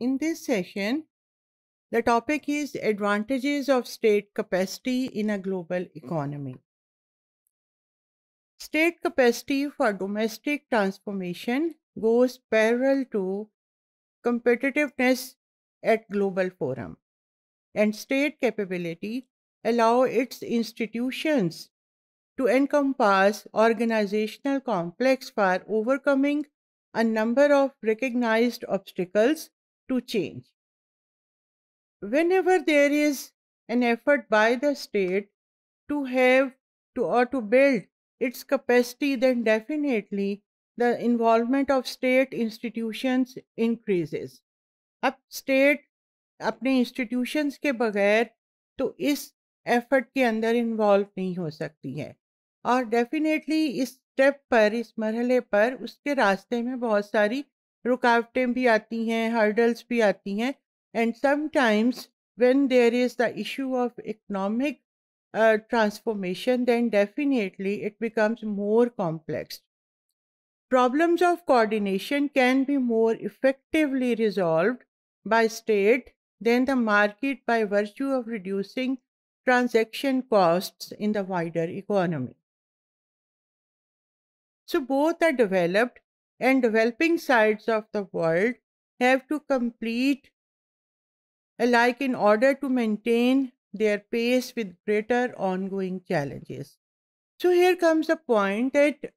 In this session, the topic is advantages of state capacity in a global economy. State capacity for domestic transformation goes parallel to competitiveness at global forum and state capability allow its institutions to encompass organizational complex for overcoming a number of recognized obstacles to change. Whenever there is an effort by the state to have to or to build its capacity, then definitely the involvement of state institutions increases. अब state अपने institutions के बगैर तो इस effort के अंदर involve नहीं हो सकती है और डेफिनेटली इस स्टेप पर इस मरहले पर उसके रास्ते में बहुत सारी रुकावटें भी आती हैं हर्डल्स भी when there is the issue of economic uh, transformation, then definitely it becomes more complex. Problems of coordination can be more effectively resolved by state than the market by virtue of reducing transaction costs in the wider economy. So both are developed and developing sides of the world have to complete alike in order to maintain their pace with greater ongoing challenges. So here comes the point that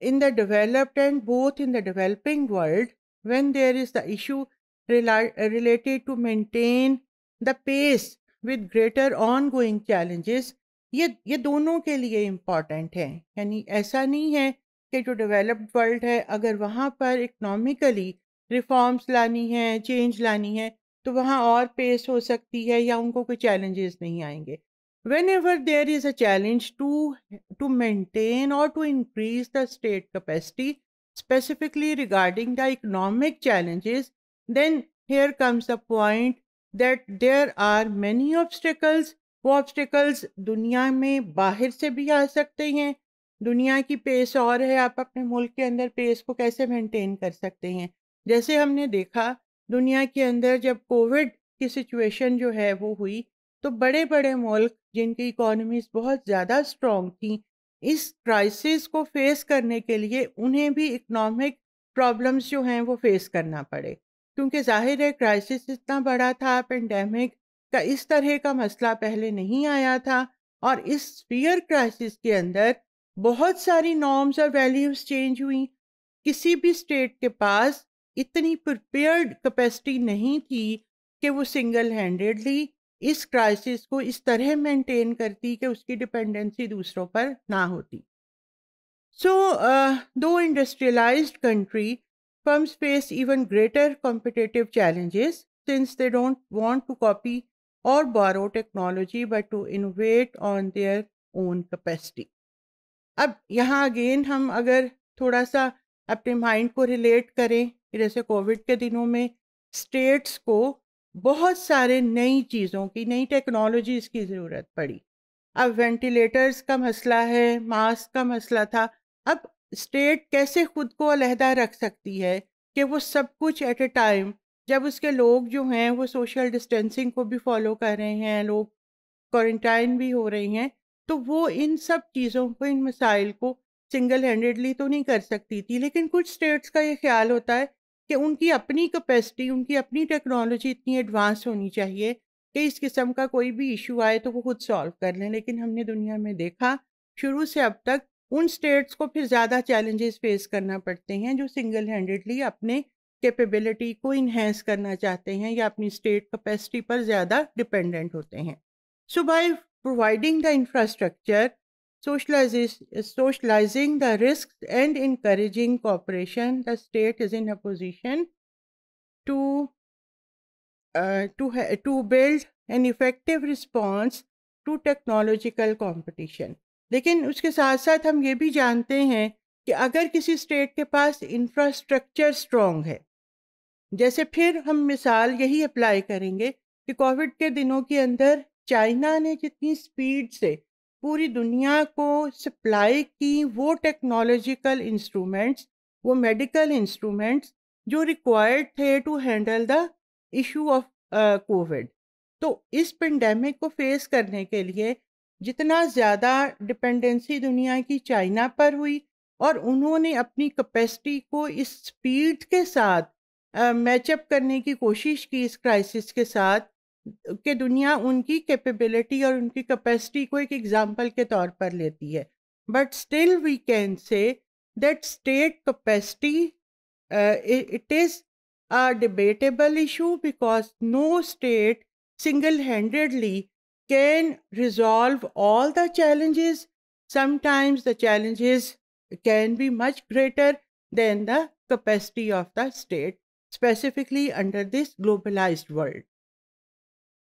in the developed and both in the developing world, when there is the issue related to maintain the pace with greater ongoing challenges, ये ये दोनों के लिए important है यानी ऐसा नहीं है कि जो डेवलप्ड वर्ल्ड है अगर वहाँ पर इकनॉमिकली रिफॉर्म्स लानी हैं चेंज लानी है तो वहाँ और पेस हो सकती है या उनको कोई चैलेंजेस नहीं आएंगे whenever there is a challenge to to maintain और to increase the state capacity specifically regarding the economic challenges then here comes a point that there are many obstacles वो ऑब्स्टिकल्स दुनिया में बाहर से भी आ सकते हैं दुनिया की पेस और है आप अपने मुल्क के अंदर पेस को कैसे मेंटेन कर सकते हैं जैसे हमने देखा दुनिया के अंदर जब कोविड की सिचुएशन जो है वो हुई तो बड़े बड़े मुल्क जिनकी इकोनॉमीज बहुत ज़्यादा स्ट्रॉन्ग थी इस क्राइसिस को फेस करने के लिए उन्हें भी इकोनॉमिक प्रॉब्लम्स जो हैं वो फेस करना पड़े क्योंकि जाहिर है क्राइसिस इतना बड़ा था पेंडेमिक का इस तरह का मसला पहले नहीं आया था और इस फियर क्राइसिस के अंदर बहुत सारी नॉर्म्स और वैल्यूज चेंज हुई किसी भी स्टेट के पास इतनी प्रिपेयर्ड कैपेसिटी नहीं थी कि वो सिंगल हैंडेडली इस क्राइसिस को इस तरह मेंटेन करती कि उसकी डिपेंडेंसी दूसरों पर ना होती सो दो industrialised country firms face even greater competitive challenges since they don't want to copy और borrow technology but to innovate on their own capacity अब यहाँ अगेन हम अगर थोड़ा सा अपने माइंड को रिलेट करें जैसे कोविड के दिनों में स्टेट्स को बहुत सारे नई चीज़ों की नई टेक्नोलॉजीज़ की ज़रूरत पड़ी अब वेंटिलेटर्स का मसला है मास्क का मसला था अब स्टेट कैसे खुद को अलहदा रख सकती है कि वो सब कुछ एट ए टाइम जब उसके लोग जो हैं वो सोशल डिस्टेंसिंग को भी फॉलो कर रहे हैं लोग क्वारंटाइन भी हो रही हैं तो वो इन सब चीज़ों को इन मसाइल को सिंगल हैंडेडली तो नहीं कर सकती थी लेकिन कुछ स्टेट्स का ये ख्याल होता है कि उनकी अपनी कैपेसिटी उनकी अपनी टेक्नोलॉजी इतनी एडवांस होनी चाहिए कि इस किस्म का कोई भी इशू आए तो वो खुद सॉल्व कर लें लेकिन हमने दुनिया में देखा शुरू से अब तक उन स्टेट्स को फिर ज़्यादा चैलेंजेस फेस करना पड़ते हैं जो सिंगल हैंडेडली अपने कैपेबिलिटी को इन्हेंस करना चाहते हैं या अपनी स्टेट कैपेसिटी पर ज़्यादा डिपेंडेंट होते हैं सुबह providing the infrastructure, socializing the risks, and encouraging cooperation, the state is in a position to, uh, to, to build an effective response to technological competition. लेकिन उसके साथ साथ हम ये भी जानते हैं कि अगर किसी स्टेट के पास इंफ्रास्ट्रक्चर स्ट्रॉन्ग है जैसे फिर हम मिसाल यही अप्लाई करेंगे कि कोविड के दिनों के अंदर चाइना ने जितनी स्पीड से पूरी दुनिया को सप्लाई की वो टेक्नोलॉजिकल इंस्ट्रूमेंट्स वो मेडिकल इंस्ट्रूमेंट्स जो रिक्वायर्ड थे to handle the issue of Covid तो इस पेंडेमिक को फेस करने के लिए जितना ज़्यादा डिपेंडेंसी दुनिया की चाइना पर हुई और उन्होंने अपनी कैपेसिटी को इस स्पीड के साथ मैचअप करने की कोशिश की इस क्राइसिस के साथ के दुनिया उनकी कैपेबिलिटी और उनकी कैपेसिटी को एक एग्जांपल के तौर पर लेती है but still we can say that state capacity it is a debatable issue because no state single handedly can resolve all the challenges sometimes the challenges can be much greater than the capacity of the state specifically under this globalise world